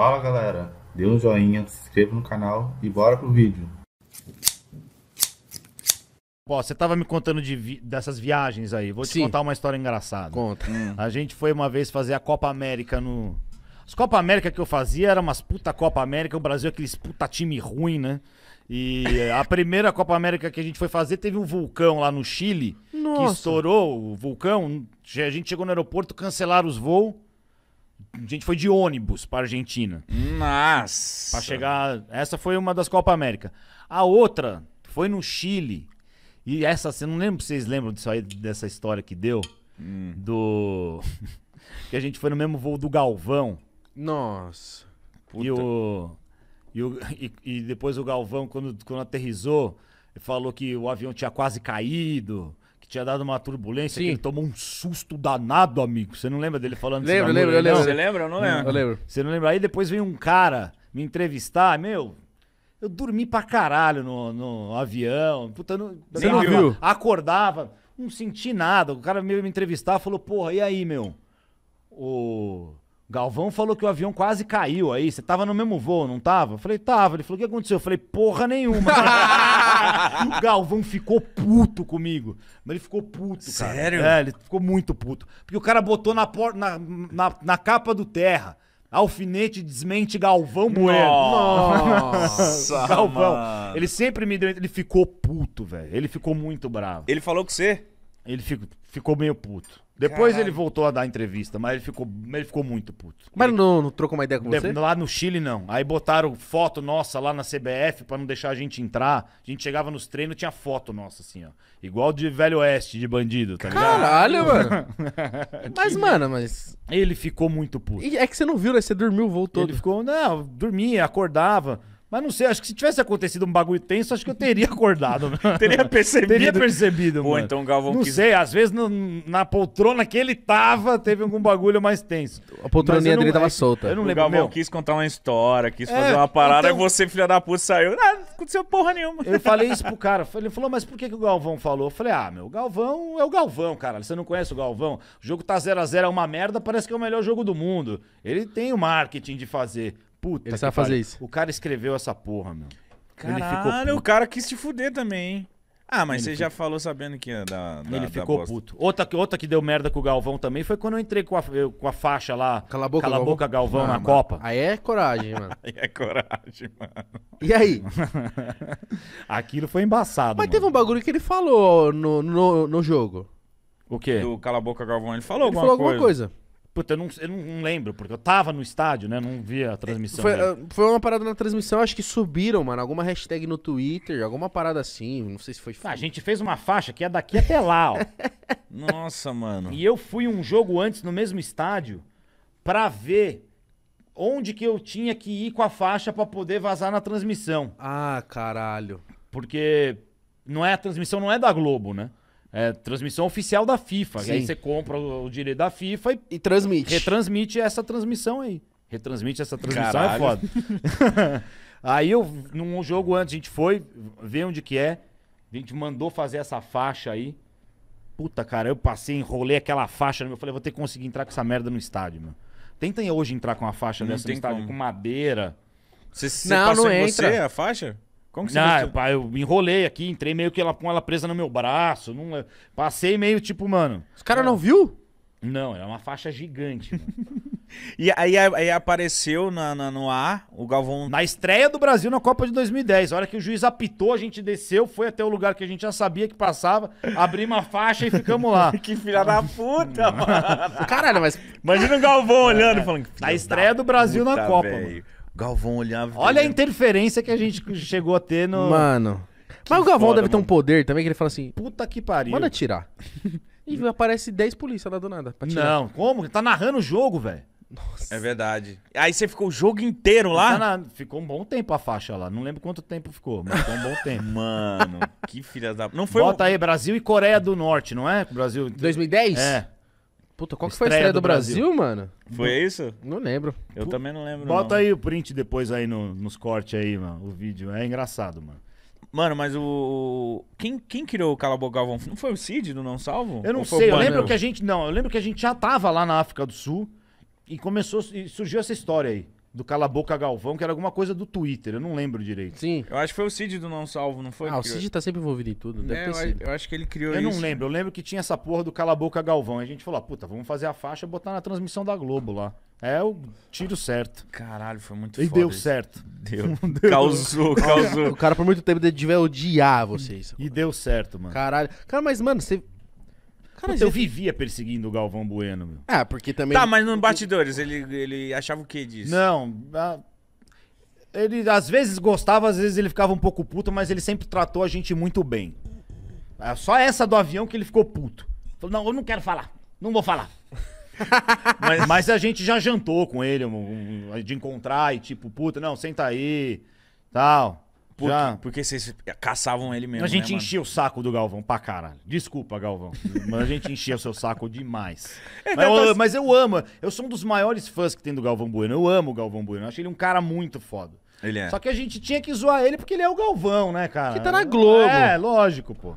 Fala galera, dê um joinha, se inscreva no canal e bora pro vídeo. Pô, você tava me contando de vi dessas viagens aí. Vou Sim. te contar uma história engraçada. Conta. Hum. A gente foi uma vez fazer a Copa América no. As Copa América que eu fazia era umas puta Copa América, o Brasil é aqueles puta time ruim, né? E a primeira Copa América que a gente foi fazer teve um vulcão lá no Chile Nossa. que estourou o vulcão. A gente chegou no aeroporto, cancelaram os voos. A gente foi de ônibus para Argentina. Nossa! Para chegar. Essa foi uma das Copa América. A outra foi no Chile. E essa, você não lembra se vocês lembram disso aí, dessa história que deu? Hum. Do. que a gente foi no mesmo voo do Galvão. Nossa! Puta. E o. E, o, e, e depois o Galvão, quando, quando aterrizou, falou que o avião tinha quase caído tinha dado uma turbulência, Sim. que ele tomou um susto danado, amigo. Você não lembra dele falando lembro, isso? Lembro, lembro, Você lembra ou não hum. lembro? Eu lembro. Você não lembra? Aí depois veio um cara me entrevistar, meu, eu dormi pra caralho no, no avião. Puta, não, você não viu? Acordava, não senti nada. O cara veio me entrevistar falou, porra, e aí, meu? O Galvão falou que o avião quase caiu aí. Você tava no mesmo voo, não tava? Eu falei, tava. Ele falou, o que aconteceu? Eu falei, porra nenhuma. o Galvão ficou puto comigo. Mas ele ficou puto, cara. Sério? É, ele ficou muito puto. Porque o cara botou na, por... na, na, na capa do Terra. Alfinete desmente Galvão Bueno. Nossa, Galvão. Mano. Ele sempre me deu. Ele ficou puto, velho. Ele ficou muito bravo. Ele falou com você? Ele ficou ficou meio puto. Depois Caralho. ele voltou a dar entrevista, mas ele ficou, ele ficou muito puto. Mas não, não trocou uma ideia com De, você? Lá no Chile, não. Aí botaram foto nossa lá na CBF pra não deixar a gente entrar. A gente chegava nos treinos tinha foto nossa, assim, ó. Igual de Velho Oeste, de bandido, tá Caralho, ligado? Caralho, mano. mas, mano, mas... Ele ficou muito puto. E é que você não viu, né? Você dormiu, voltou. Ele ficou... Não, dormia, acordava. Mas não sei, acho que se tivesse acontecido um bagulho tenso, acho que eu teria acordado. teria percebido. Teria percebido, mano. Ou então o Galvão Não quis... sei, às vezes no, na poltrona que ele tava, teve algum bagulho mais tenso. A poltroninha dele não, tava é solta. Eu não o lembro, Galvão meu. quis contar uma história, quis é, fazer uma parada, então... e você, filha da puta, saiu. Ah, não aconteceu porra nenhuma. Eu falei isso pro cara. Ele falou, mas por que, que o Galvão falou? Eu falei, ah, meu, o Galvão é o Galvão, cara. Você não conhece o Galvão? O jogo tá 0x0, é uma merda, parece que é o melhor jogo do mundo. Ele tem o marketing de fazer. Puta ele sabe fazer isso. O cara escreveu essa porra, meu. Caralho, o cara quis se fuder também, hein? Ah, mas ele você ficou... já falou sabendo que da, da Ele ficou puto. Outra, outra que deu merda com o Galvão também foi quando eu entrei com a, com a faixa lá. Cala a boca, cala boca Galvão, Galvão ah, na mano. Copa. Aí é coragem, mano. aí é coragem, mano. E aí? Aquilo foi embaçado. Mas mano. teve um bagulho que ele falou no, no, no jogo. O quê? Do Cala a Boca Galvão. Ele falou ele alguma falou coisa. falou alguma coisa. Puta, eu não, eu não lembro, porque eu tava no estádio, né? Não via a transmissão. Foi, ah, foi uma parada na transmissão, acho que subiram, mano. Alguma hashtag no Twitter, alguma parada assim. Não sei se foi. Ah, a gente fez uma faixa que é daqui até lá, ó. Nossa, mano. E eu fui um jogo antes no mesmo estádio pra ver onde que eu tinha que ir com a faixa pra poder vazar na transmissão. Ah, caralho. Porque não é, a transmissão não é da Globo, né? É, transmissão oficial da FIFA. Sim. Aí você compra o, o direito da FIFA e, e, transmite. Retransmite essa transmissão aí. Retransmite essa transmissão é Caralho. é foda. aí eu, num jogo antes, a gente foi ver onde que é. A gente mandou fazer essa faixa aí. Puta, cara, eu passei, enrolei aquela faixa. Eu falei, vou ter que conseguir entrar com essa merda no estádio, mano. Tentem hoje entrar com uma faixa não dessa no estádio, como. com madeira. Você, você não, não entra. Você, a faixa? Como que você não, eu me enrolei aqui, entrei meio que ela, com ela presa no meu braço. Não, passei meio tipo, mano. Os caras não é. viu? Não, era uma faixa gigante. e aí, aí apareceu na, na, no ar o Galvão. Na estreia do Brasil na Copa de 2010. A hora que o juiz apitou, a gente desceu, foi até o lugar que a gente já sabia que passava, abrimos a faixa e ficamos lá. que filha da puta, mano. Caralho, mas. Imagina o Galvão olhando e falando. Na estreia do Brasil na Copa. Véio. Mano. Galvão olhava. Olha a interferência que a gente chegou a ter no. Mano. Que Mas o Galvão foda, deve ter um poder também que ele fala assim: Puta que pariu. manda tirar. e aparece 10 polícia lá do nada. pra tirar. Não, como? Tá narrando o jogo, velho. É verdade. Aí você ficou o jogo inteiro lá? Tá na- Ficou um bom tempo a faixa lá. Não lembro quanto tempo ficou, mas ficou um bom tempo. Mano, que filha da. Não foi Bota aí, Brasil e Coreia do Norte, não é? Brasil. 2010? É. Puta, qual que foi a estreia do, Brasil, mano? Foi isso? Não lembro. Eu Pô, também não lembro. Bota não. aí o print depois aí no, nos cortes aí, mano. O vídeo. É engraçado, mano. Mano, mas o. Quem, quem criou o Calabou Não foi o Cid do Não Salvo? Eu não sei. Eu lembro que a gente. Não, eu lembro que a gente já tava lá na África do Sul e começou. E surgiu essa história aí do Cala Boca Galvão, que era alguma coisa do Twitter, eu não lembro direito. Sim. Eu acho que foi o Cid do Não Salvo, não foi? Ah, o Cid tá sempre envolvido em tudo, deve é, ter eu, sido. Eu acho que ele criou eu isso. Eu não lembro, eu lembro que tinha essa porra do Cala Boca Galvão. A gente falou, ah, puta, vamos fazer a faixa e botar na transmissão da Globo lá. É o tiro certo. Caralho, foi muito e E deu isso. certo. Deu. deu. Causou, causou. o cara por muito tempo devia odiar vocês. E deu certo, mano. Caralho. Cara, mas, mano, você Cara, Puta, eu vivia perseguindo o Galvão Bueno, meu. Ah, porque também. Tá, mas no Batidores, ele, ele achava o que disso? Não. A... Ele às vezes gostava, às vezes ele ficava um pouco puto, mas ele sempre tratou a gente muito bem. É só essa do avião que ele ficou puto. Falou, não, eu não quero falar. Não vou falar. mas... mas, a gente já jantou com ele, um, um, de encontrar e tipo, puta, não, senta aí, tal. Por, Já? Porque vocês caçavam ele mesmo. A gente né, enchia o saco do Galvão pra caralho. Desculpa, Galvão. mas a gente enchia o seu saco demais. É, mas, eu, tá mas eu amo. Eu sou um dos maiores fãs que tem do Galvão Bueno. Eu amo o Galvão Bueno. Eu acho ele um cara muito foda. Ele é. Só que a gente tinha que zoar ele porque ele é o Galvão, né, cara? Que tá na Globo. É, lógico, pô.